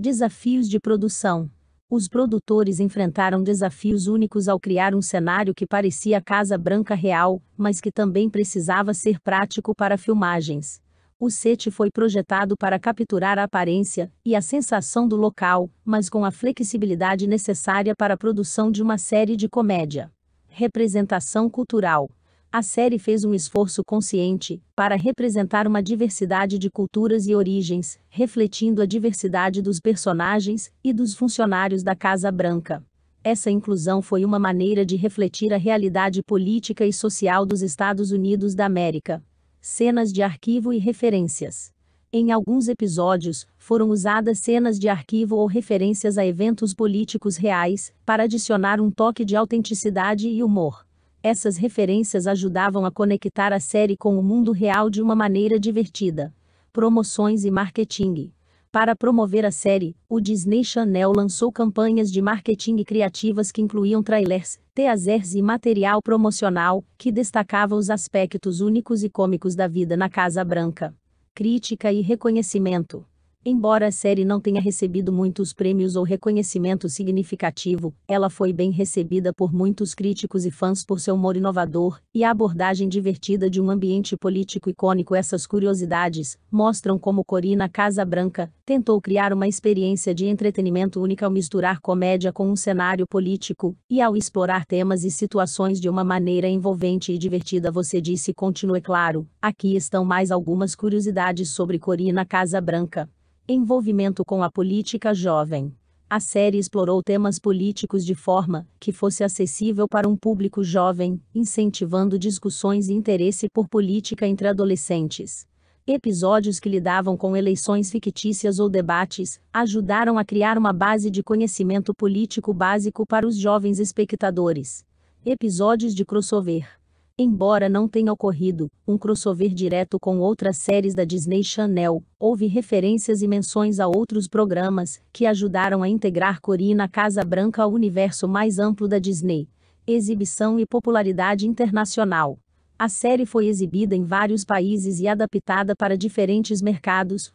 Desafios de produção. Os produtores enfrentaram desafios únicos ao criar um cenário que parecia Casa Branca real, mas que também precisava ser prático para filmagens. O set foi projetado para capturar a aparência e a sensação do local, mas com a flexibilidade necessária para a produção de uma série de comédia. Representação cultural a série fez um esforço consciente para representar uma diversidade de culturas e origens, refletindo a diversidade dos personagens e dos funcionários da Casa Branca. Essa inclusão foi uma maneira de refletir a realidade política e social dos Estados Unidos da América. Cenas de arquivo e referências. Em alguns episódios, foram usadas cenas de arquivo ou referências a eventos políticos reais, para adicionar um toque de autenticidade e humor. Essas referências ajudavam a conectar a série com o mundo real de uma maneira divertida. Promoções e marketing. Para promover a série, o Disney Channel lançou campanhas de marketing criativas que incluíam trailers, teasers e material promocional, que destacava os aspectos únicos e cômicos da vida na Casa Branca. Crítica e reconhecimento. Embora a série não tenha recebido muitos prêmios ou reconhecimento significativo, ela foi bem recebida por muitos críticos e fãs por seu humor inovador e a abordagem divertida de um ambiente político icônico. Essas curiosidades mostram como Corina Casa Branca tentou criar uma experiência de entretenimento única ao misturar comédia com um cenário político e ao explorar temas e situações de uma maneira envolvente e divertida. Você disse, continue é claro. Aqui estão mais algumas curiosidades sobre Corina Casa Branca. Envolvimento com a política jovem. A série explorou temas políticos de forma que fosse acessível para um público jovem, incentivando discussões e interesse por política entre adolescentes. Episódios que lidavam com eleições fictícias ou debates ajudaram a criar uma base de conhecimento político básico para os jovens espectadores. Episódios de crossover Embora não tenha ocorrido um crossover direto com outras séries da Disney Channel, houve referências e menções a outros programas que ajudaram a integrar Corina Casa Branca ao universo mais amplo da Disney, exibição e popularidade internacional. A série foi exibida em vários países e adaptada para diferentes mercados,